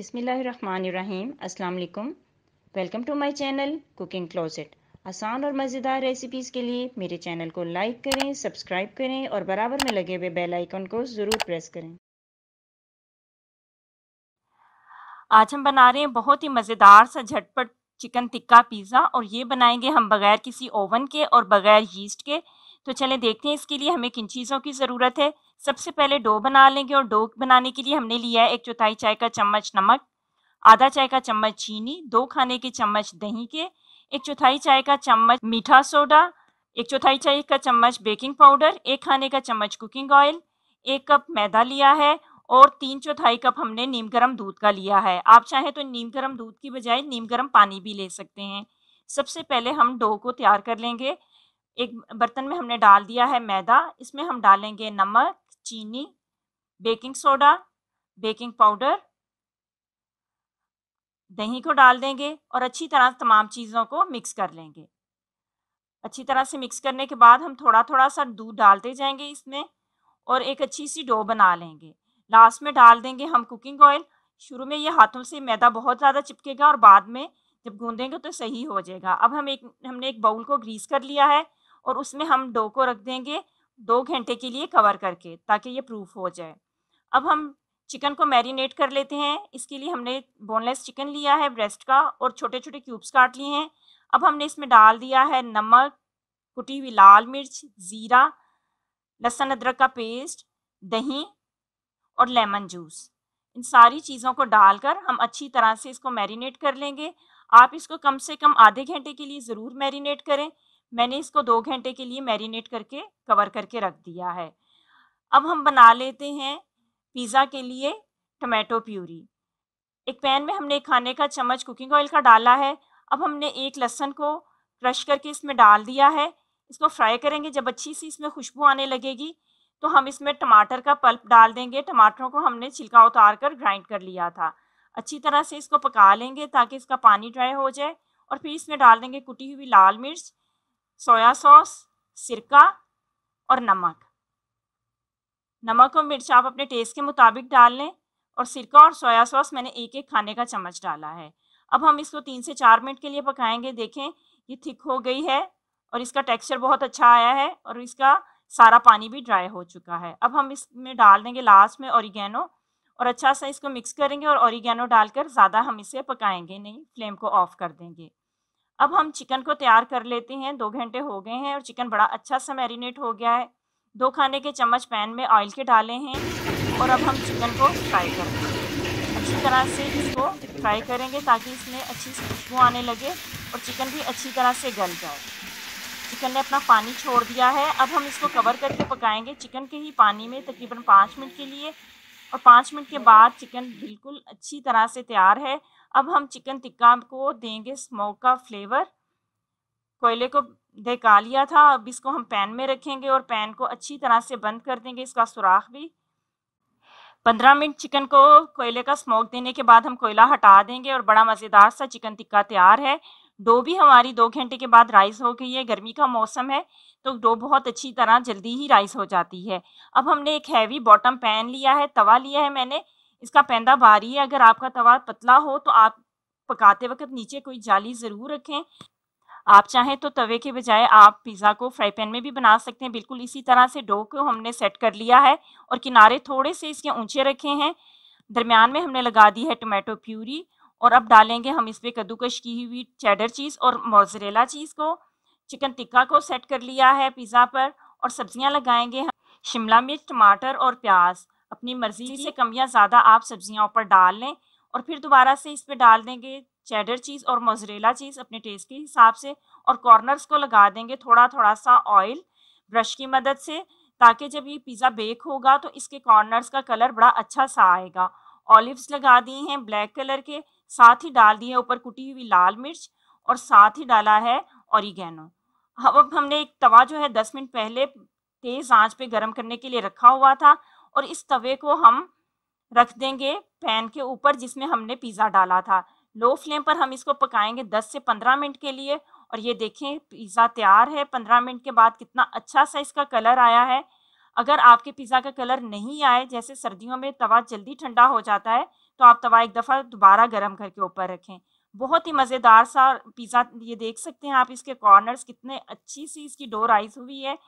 बिसमीम् अल्लाम welcome to my channel cooking closet आसान और मज़ेदार रेसिपीज़ के लिए मेरे चैनल को लाइक करें सब्सक्राइब करें और बराबर में लगे हुए बेल आइकन को ज़रूर प्रेस करें आज हम बना रहे हैं बहुत ही मज़ेदार सा झटपट चिकन टिक्का पिज़्ज़ा और ये बनाएंगे हम बगैर किसी ओवन के और बगैर यीस्ट के तो चलें देखते हैं इसके लिए हमें किन चीज़ों की ज़रूरत है सबसे पहले डो बना लेंगे और डो बनाने के लिए हमने लिया है एक चौथाई चाय का चम्मच नमक आधा चाय का चम्मच चीनी दो खाने के चम्मच दही के एक चौथाई चाय का चम्मच मीठा सोडा एक चौथाई चाय का चम्मच बेकिंग पाउडर एक खाने का चम्मच कुकिंग ऑयल एक कप मैदा लिया है और तीन चौथाई कप हमने नीम गर्म दूध का लिया है आप चाहें तो नीम गर्म दूध की बजाय नीम गर्म पानी भी ले सकते हैं सबसे पहले हम डो को तैयार कर लेंगे एक बर्तन में हमने डाल दिया है मैदा इसमें हम डालेंगे नमक चीनी बेकिंग सोडा बेकिंग पाउडर दही को डाल देंगे और अच्छी तरह तमाम चीज़ों को मिक्स कर लेंगे अच्छी तरह से मिक्स करने के बाद हम थोड़ा थोड़ा सा दूध डालते जाएंगे इसमें और एक अच्छी सी डो बना लेंगे लास्ट में डाल देंगे हम कुकिंग ऑयल शुरू में ये हाथों से मैदा बहुत ज़्यादा चिपकेगा और बाद में जब गूंदेंगे तो सही हो जाएगा अब हम एक हमने एक बाउल को ग्रीस कर लिया है और उसमें हम डो को रख देंगे दो घंटे के लिए कवर करके ताकि ये प्रूफ हो जाए अब हम चिकन को मैरिनेट कर लेते हैं इसके लिए हमने बोनलेस चिकन लिया है ब्रेस्ट का और छोटे छोटे क्यूब्स काट लिए हैं अब हमने इसमें डाल दिया है नमक कुटी हुई लाल मिर्च ज़ीरा लहसुन अदरक का पेस्ट दही और लेमन जूस इन सारी चीज़ों को डालकर हम अच्छी तरह से इसको मैरिनेट कर लेंगे आप इसको कम से कम आधे घंटे के लिए ज़रूर मैरिनेट करें मैंने इसको दो घंटे के लिए मैरिनेट करके कवर करके रख दिया है अब हम बना लेते हैं पिज़्ज़ा के लिए टमाटो प्यूरी एक पैन में हमने खाने का चम्मच कुकिंग ऑयल का डाला है अब हमने एक लहसन को क्रश करके इसमें डाल दिया है इसको फ्राई करेंगे जब अच्छी सी इसमें खुशबू आने लगेगी तो हम इसमें टमाटर का पल्प डाल देंगे टमाटरों को हमने छिलका उतार कर ग्राइंड कर लिया था अच्छी तरह से इसको पका लेंगे ताकि इसका पानी ड्राई हो जाए और फिर इसमें डाल देंगे कुटी हुई लाल मिर्च सोया सॉस सिरका और नमक नमक और मिर्च आप अपने टेस्ट के मुताबिक डाल लें और सिरका और सोया सॉस मैंने एक एक खाने का चम्मच डाला है अब हम इसको तीन से चार मिनट के लिए पकाएंगे देखें ये थिक हो गई है और इसका टेक्सचर बहुत अच्छा आया है और इसका सारा पानी भी ड्राई हो चुका है अब हम इसमें डाल देंगे लास्ट में ऑरिगेनो और अच्छा सा इसको मिक्स करेंगे और ऑरिगेनो डालकर ज़्यादा हम इसे पकाएंगे नहीं फ्लेम को ऑफ कर देंगे अब हम चिकन को तैयार कर लेते हैं दो घंटे हो गए हैं और चिकन बड़ा अच्छा सा मैरिनेट हो गया है दो खाने के चम्मच पैन में ऑयल के डाले हैं और अब हम चिकन को फ्राई करेंगे अच्छी तरह से इसको फ्राई करेंगे ताकि इसमें अच्छी खुशबू आने लगे और चिकन भी अच्छी तरह से गल जाए चिकन ने अपना पानी छोड़ दिया है अब हम इसको कवर करके पकाएंगे चिकन के ही पानी में तकरीबन पाँच मिनट के लिए और पाँच मिनट के बाद चिकन बिल्कुल अच्छी तरह से तैयार है अब हम चिकन टिक्का को देंगे स्मोक का फ्लेवर कोयले को देखा लिया था अब इसको हम पैन में रखेंगे और पैन को अच्छी तरह से बंद कर देंगे इसका सुराख भी पंद्रह मिनट चिकन को कोयले का स्मोक देने के बाद हम कोयला हटा देंगे और बड़ा मज़ेदार सा चिकन टिक्का तैयार है डो भी हमारी दो घंटे के बाद राइस हो गई है गर्मी का मौसम है तो डो बहुत अच्छी तरह जल्दी ही राइस हो जाती है अब हमने एक हैवी बॉटम पैन लिया है तवा लिया है मैंने इसका पैंदा भारी है अगर आपका तवा पतला हो तो आप पकाते वक्त नीचे कोई जाली ज़रूर रखें आप चाहें तो तवे के बजाय आप पिज़्ज़ा को फ्राई पैन में भी बना सकते हैं बिल्कुल इसी तरह से डो को हमने सेट कर लिया है और किनारे थोड़े से इसके ऊंचे रखे हैं दरमियान में हमने लगा दी है टोमेटो प्यूरी और अब डालेंगे हम इस पर कद्दूकश की हुई चैडर चीज़ और मोजरेला चीज़ को चिकन टिक्का को सेट कर लिया है पिज़्ज़ा पर और सब्जियां लगाएंगे शिमला मिर्च टमाटर और प्याज अपनी मर्जी से कम या ज़्यादा आप सब्जियाँ ऊपर डाल लें और फिर दोबारा से इस पर डाल देंगे चेडर चीज़ और मोजरेला चीज़ अपने टेस्ट के हिसाब से और कॉर्नर्स को लगा देंगे थोड़ा थोड़ा सा ऑयल ब्रश की मदद से ताकि जब ये पिज़्ज़ा बेक होगा तो इसके कॉर्नर्स का कलर बड़ा अच्छा सा आएगा ऑलिव्स लगा दिए हैं ब्लैक कलर के साथ ही डाल दिए ऊपर कुटी हुई लाल मिर्च और साथ ही डाला है औरिगेनो अब हमने एक तवा जो है दस मिनट पहले तेज़ आंच पे गरम करने के लिए रखा हुआ था और इस तवे को हम रख देंगे पैन के ऊपर जिसमें हमने पिज़्ज़ा डाला था लो फ्लेम पर हम इसको पकाएंगे 10 से 15 मिनट के लिए और ये देखें पिज़्ज़ा तैयार है 15 मिनट के बाद कितना अच्छा सा इसका कलर आया है अगर आपके पिज़्ज़ा का कलर नहीं आए जैसे सर्दियों में तवा जल्दी ठंडा हो जाता है तो आप तवा एक दफ़ा दोबारा गर्म करके ऊपर रखें बहुत ही मज़ेदार सा पिज़्ज़ा ये देख सकते हैं आप इसके कॉर्नर्स कितने अच्छी सी इसकी डो राइस हुई है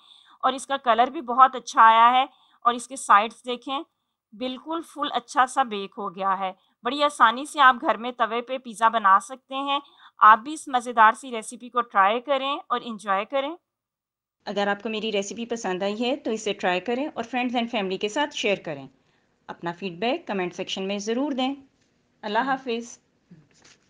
और इसका कलर भी बहुत अच्छा आया है और इसके साइड्स देखें बिल्कुल फुल अच्छा सा बेक हो गया है बड़ी आसानी से आप घर में तवे पे पिज़्ज़ा बना सकते हैं आप भी इस मज़ेदार सी रेसिपी को ट्राई करें और इन्जॉय करें अगर आपको मेरी रेसिपी पसंद आई है तो इसे ट्राई करें और फ्रेंड्स एंड फैमिली के साथ शेयर करें अपना फीडबैक कमेंट सेक्शन में ज़रूर दें अल्लाह हम्म। हाफिज़